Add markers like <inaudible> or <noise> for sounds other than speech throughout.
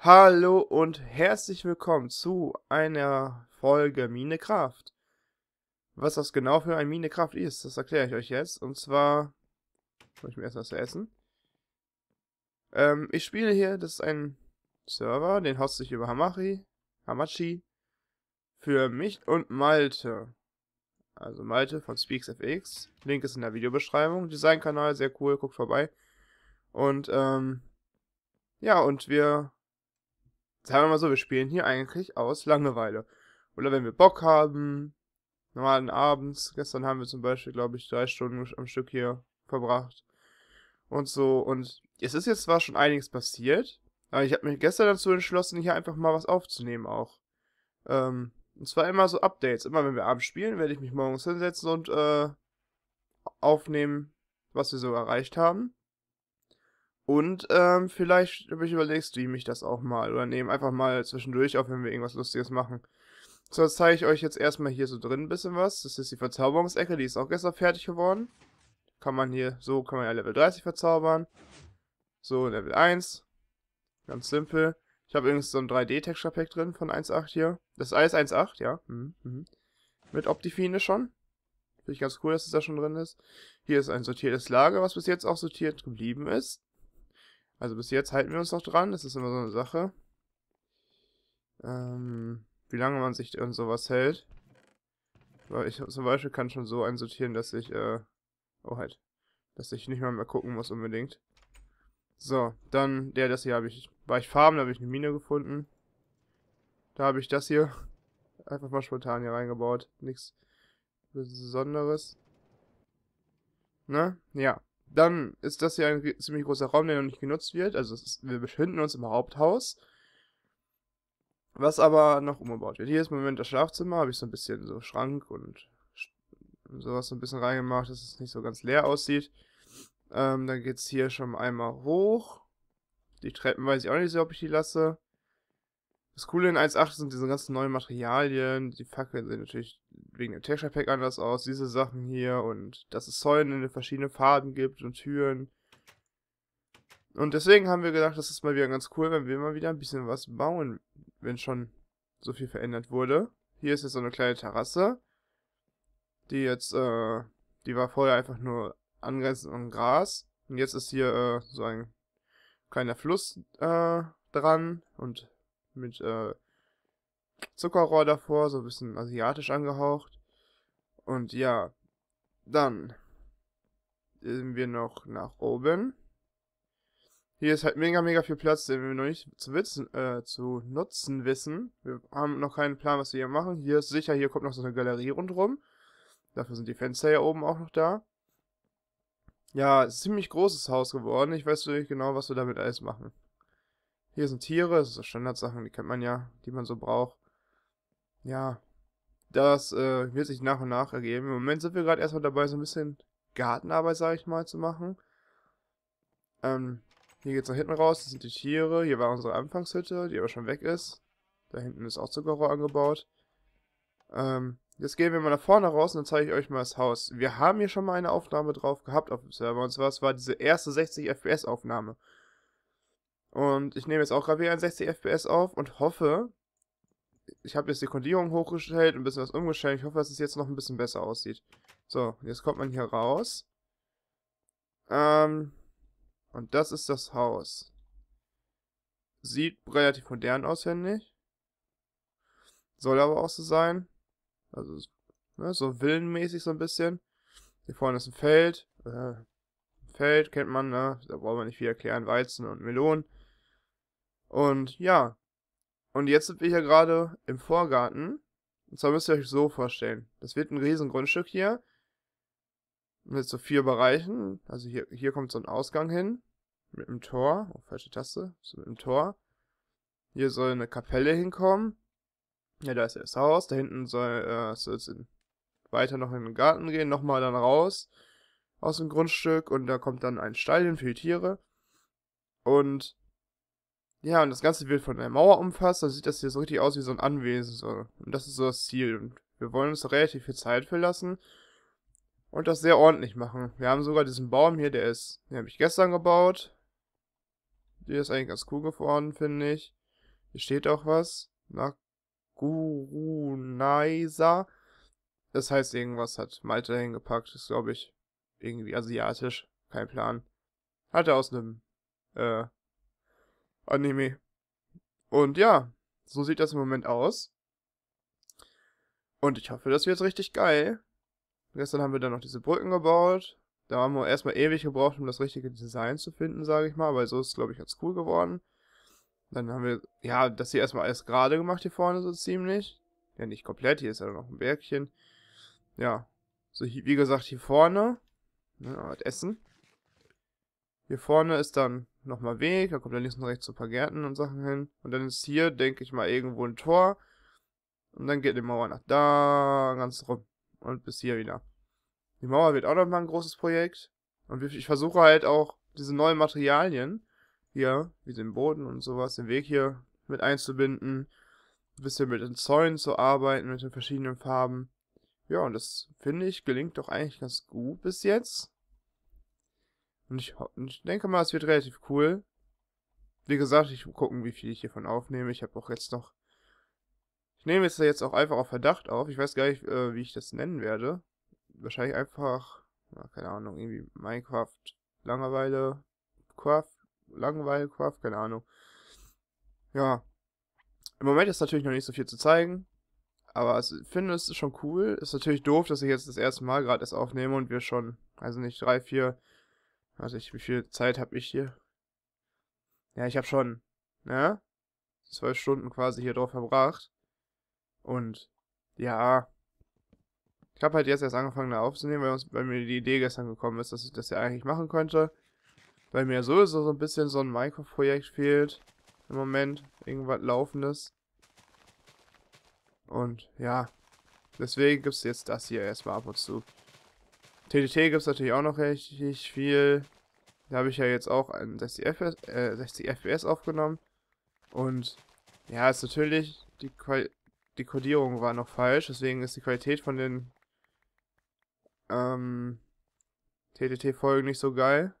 Hallo und herzlich willkommen zu einer Folge Mine Was das genau für ein Mine ist, das erkläre ich euch jetzt. Und zwar, soll ich mir erst was essen? Ähm, ich spiele hier, das ist ein Server, den hoste ich über Hamachi, Hamachi, für mich und Malte. Also Malte von SpeaksFX. Link ist in der Videobeschreibung. Designkanal, sehr cool, guckt vorbei. Und, ähm, ja, und wir sagen wir mal so, wir spielen hier eigentlich aus Langeweile. Oder wenn wir Bock haben, normalen abends. Gestern haben wir zum Beispiel, glaube ich, drei Stunden am Stück hier verbracht. Und so. Und es ist jetzt zwar schon einiges passiert, aber ich habe mich gestern dazu entschlossen, hier einfach mal was aufzunehmen auch. Ähm, und zwar immer so Updates. Immer wenn wir abends spielen, werde ich mich morgens hinsetzen und äh, aufnehmen, was wir so erreicht haben. Und ähm, vielleicht ich überlegst du ich das auch mal oder nehmen einfach mal zwischendurch auf, wenn wir irgendwas Lustiges machen. So, jetzt zeige ich euch jetzt erstmal hier so drin ein bisschen was. Das ist die Verzauberungsecke, die ist auch gestern fertig geworden. Kann man hier, so kann man ja Level 30 verzaubern. So, Level 1. Ganz simpel. Ich habe übrigens so ein 3D-Texture-Pack drin von 1.8 hier. Das ist alles 1.8, ja. Mhm, mhm. Mit Optifine schon. Finde ich ganz cool, dass es das da schon drin ist. Hier ist ein sortiertes Lager, was bis jetzt auch sortiert geblieben ist. Also bis jetzt halten wir uns noch dran, das ist immer so eine Sache. Ähm, wie lange man sich an sowas hält. Weil ich zum Beispiel kann schon so einsortieren, dass ich, äh, oh halt, dass ich nicht mal mehr gucken muss unbedingt. So, dann, der, das hier habe ich, war ich farben, da habe ich eine Mine gefunden. Da habe ich das hier <laughs> einfach mal spontan hier reingebaut. Nichts Besonderes. Ne? Ja. Dann ist das hier ein ziemlich großer Raum, der noch nicht genutzt wird. Also ist, wir befinden uns im Haupthaus. Was aber noch umgebaut wird. Hier ist im Moment das Schlafzimmer, habe ich so ein bisschen so Schrank und sowas so ein bisschen reingemacht, dass es nicht so ganz leer aussieht. Ähm, dann geht es hier schon einmal hoch. Die Treppen weiß ich auch nicht so, ob ich die lasse. Das Coole in 1.8 sind diese ganzen neuen Materialien. Die Fackeln sehen natürlich wegen dem Texture Pack anders aus. Diese Sachen hier und dass es Säulen in den verschiedenen Farben gibt und Türen. Und deswegen haben wir gedacht, das ist mal wieder ganz cool, wenn wir mal wieder ein bisschen was bauen, wenn schon so viel verändert wurde. Hier ist jetzt so eine kleine Terrasse, die jetzt, äh, die war vorher einfach nur angrenzend an Gras. Und jetzt ist hier äh, so ein kleiner Fluss äh, dran und mit äh, Zuckerrohr davor, so ein bisschen asiatisch angehaucht. Und ja, dann sind wir noch nach oben. Hier ist halt mega, mega viel Platz, den wir noch nicht zu, witzen, äh, zu nutzen wissen. Wir haben noch keinen Plan, was wir hier machen. Hier ist sicher, hier kommt noch so eine Galerie rundherum. Dafür sind die Fenster ja oben auch noch da. Ja, ziemlich großes Haus geworden. Ich weiß nicht genau, was wir damit alles machen. Hier sind Tiere, das sind Standardsachen, die kennt man ja, die man so braucht. Ja, das äh, wird sich nach und nach ergeben. Im Moment sind wir gerade erstmal dabei, so ein bisschen Gartenarbeit, sage ich mal, zu machen. Ähm, hier geht's nach hinten raus, das sind die Tiere. Hier war unsere Anfangshütte, die aber schon weg ist. Da hinten ist auch Zuckerrohr angebaut. Ähm, jetzt gehen wir mal nach vorne raus und dann zeige ich euch mal das Haus. Wir haben hier schon mal eine Aufnahme drauf gehabt auf dem Server. Und zwar, es war diese erste 60 FPS Aufnahme. Und ich nehme jetzt auch gerade wieder ein 60 FPS auf und hoffe, ich habe jetzt die Kondierung hochgestellt und ein bisschen was umgestellt. Ich hoffe, dass es jetzt noch ein bisschen besser aussieht. So, jetzt kommt man hier raus. Ähm, und das ist das Haus. Sieht relativ modern aus, finde ich. Soll aber auch so sein. Also, ne, so villenmäßig so ein bisschen. Hier vorne ist ein Feld. Äh, Feld kennt man, ne? Da brauchen wir nicht viel erklären. Weizen und Melonen. Und ja. Und jetzt sind wir hier gerade im Vorgarten. Und zwar müsst ihr euch so vorstellen. Das wird ein riesen Grundstück hier. Mit so vier Bereichen. Also hier, hier kommt so ein Ausgang hin. Mit einem Tor. Oh, falsche Taste. So mit einem Tor. Hier soll eine Kapelle hinkommen. Ja, da ist das Haus. Da hinten soll äh, soll es weiter noch in den Garten gehen. Nochmal dann raus aus dem Grundstück. Und da kommt dann ein Stall hin für die Tiere. Und ja, und das Ganze wird von einer Mauer umfasst, dann sieht das hier so richtig aus wie so ein Anwesen. So. Und das ist so das Ziel. Und wir wollen uns relativ viel Zeit verlassen und das sehr ordentlich machen. Wir haben sogar diesen Baum hier, der ist, den habe ich gestern gebaut. Der ist eigentlich ganz cool geworden, finde ich. Hier steht auch was. Nagurunaisa. Das heißt, irgendwas hat Malte hingepackt. Ist, glaube ich, irgendwie asiatisch. Kein Plan. Hat er aus einem, äh, Anime. Und ja, so sieht das im Moment aus. Und ich hoffe, das wird richtig geil. Gestern haben wir dann noch diese Brücken gebaut. Da haben wir erstmal ewig gebraucht, um das richtige Design zu finden, sage ich mal, weil so ist es, glaube ich, ganz cool geworden. Dann haben wir, ja, das hier erstmal alles gerade gemacht, hier vorne so ziemlich. Ja, nicht komplett, hier ist ja noch ein Bergchen. Ja, so wie gesagt, hier vorne, ne, was Essen. Hier vorne ist dann nochmal Weg, da kommt dann links und rechts so ein paar Gärten und Sachen hin. Und dann ist hier, denke ich mal, irgendwo ein Tor. Und dann geht die Mauer nach da ganz rum. Und bis hier wieder. Die Mauer wird auch nochmal ein großes Projekt. Und ich versuche halt auch diese neuen Materialien hier, wie den Boden und sowas, den Weg hier mit einzubinden. Ein bisschen mit den Zäunen zu arbeiten, mit den verschiedenen Farben. Ja, und das finde ich gelingt doch eigentlich ganz gut bis jetzt. Und ich, ich denke mal, es wird relativ cool. Wie gesagt, ich gucke, wie viel ich hiervon aufnehme. Ich habe auch jetzt noch... Ich nehme es jetzt auch einfach auf Verdacht auf. Ich weiß gar nicht, äh, wie ich das nennen werde. Wahrscheinlich einfach... Na, keine Ahnung, irgendwie Minecraft, Langeweile, Craft, Langeweile, Craft, keine Ahnung. Ja. Im Moment ist natürlich noch nicht so viel zu zeigen. Aber ich finde, es ist schon cool. Ist natürlich doof, dass ich jetzt das erste Mal gerade das aufnehme und wir schon, also nicht drei, vier also ich, wie viel Zeit habe ich hier? Ja, ich habe schon, ne? Zwölf Stunden quasi hier drauf verbracht. Und ja, ich habe halt jetzt erst angefangen, da aufzunehmen, weil, uns, weil mir die Idee gestern gekommen ist, dass ich das ja eigentlich machen könnte. Weil mir sowieso so ein bisschen so ein Minecraft-Projekt fehlt. Im Moment. Irgendwas Laufendes. Und ja, deswegen gibt's jetzt das hier erstmal ab und zu. TTT gibt es natürlich auch noch richtig viel. Da habe ich ja jetzt auch einen 60 FPS, äh, 60 FPS aufgenommen. Und ja, ist natürlich, die, Qual die Codierung war noch falsch, deswegen ist die Qualität von den ähm, TTT-Folgen nicht so geil.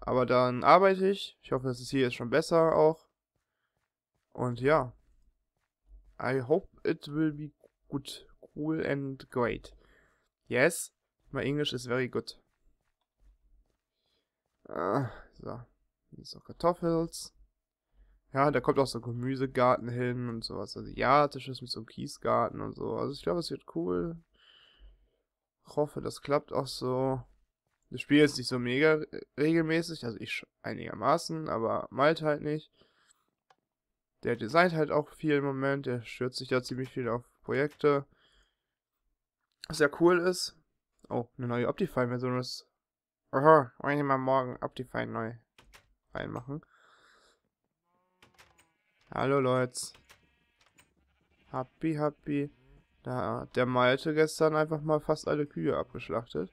Aber dann arbeite ich. Ich hoffe, das ist hier jetzt schon besser auch. Und ja. I hope it will be good, cool and great. Yes, my English is very good. Ah, so. Hier ist auch Kartoffels. Ja, da kommt auch so ein Gemüsegarten hin und sowas also Asiatisches mit so einem Kiesgarten und so. Also ich glaube, es wird cool. Ich hoffe, das klappt auch so. Das Spiel ist nicht so mega regelmäßig, also ich einigermaßen, aber Malt halt nicht. Der designt halt auch viel im Moment, der stürzt sich da ziemlich viel auf Projekte sehr cool ist. Oh, eine neue Optifine-Version ist. Aha, wollen wir mal morgen Optifine neu reinmachen. Hallo Leute. Happy, happy. Da hat der Malte gestern einfach mal fast alle Kühe abgeschlachtet.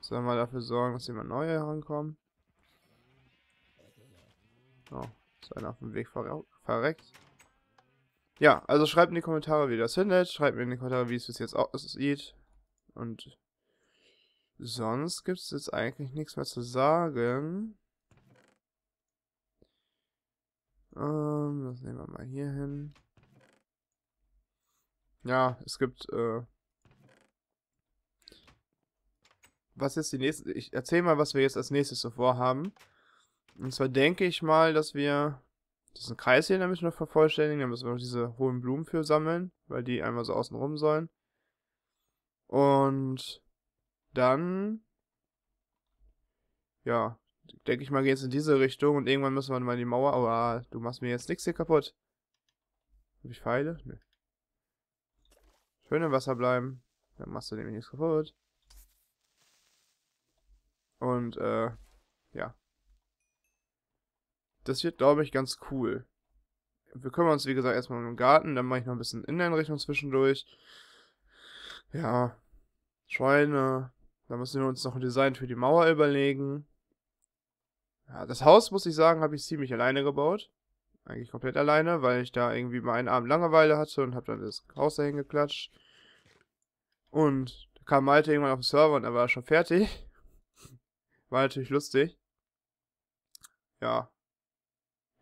Sollen wir dafür sorgen, dass jemand neue herankommt? Oh, ist einer auf dem Weg verreckt. Ja, also schreibt in die Kommentare, wie ihr das findet. Schreibt mir in die Kommentare, wie es bis jetzt aussieht. Und sonst gibt es jetzt eigentlich nichts mehr zu sagen. Ähm, das nehmen wir mal hier hin. Ja, es gibt, äh, was jetzt die nächste, ich erzähl mal, was wir jetzt als nächstes so vorhaben. Und zwar denke ich mal, dass wir diesen Kreis hier in der noch vervollständigen. Da müssen wir noch diese hohen Blumen für sammeln, weil die einmal so außen rum sollen. Und dann, ja, denke ich mal, geht es in diese Richtung und irgendwann müssen wir mal die Mauer... Aua, du machst mir jetzt nichts hier kaputt. Hab ich Pfeile? Nee. Schön im Wasser bleiben. Dann machst du nämlich nichts kaputt. Und, äh, ja. Das wird, glaube ich, ganz cool. Wir kümmern uns, wie gesagt, erstmal um den Garten, dann mache ich noch ein bisschen Inneneinrichtung zwischendurch. Ja, Schweine. Dann müssen wir uns noch ein Design für die Mauer überlegen. Ja, das Haus, muss ich sagen, habe ich ziemlich alleine gebaut. Eigentlich komplett alleine, weil ich da irgendwie mal einen Abend Langeweile hatte und habe dann das Haus dahin geklatscht. Und da kam Malte irgendwann auf den Server und er war schon fertig. <laughs> War natürlich lustig. Ja,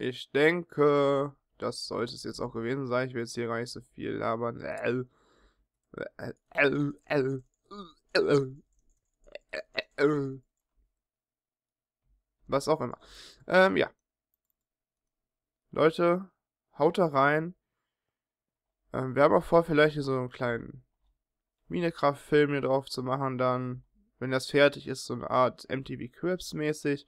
ich denke, das sollte es jetzt auch gewesen sein. Ich will jetzt hier gar nicht so viel labern. Was auch immer. Ähm, ja. Leute, haut da rein. Ähm, wir haben auch vor, vielleicht hier so einen kleinen Minecraft-Film hier drauf zu machen, dann, wenn das fertig ist, so eine Art MTV Crips mäßig.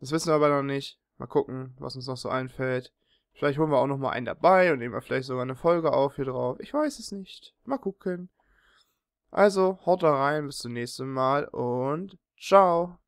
Das wissen wir aber noch nicht. Mal gucken, was uns noch so einfällt. Vielleicht holen wir auch noch mal einen dabei und nehmen wir vielleicht sogar eine Folge auf hier drauf. Ich weiß es nicht. Mal gucken. Also, haut da rein, bis zum nächsten Mal und ciao.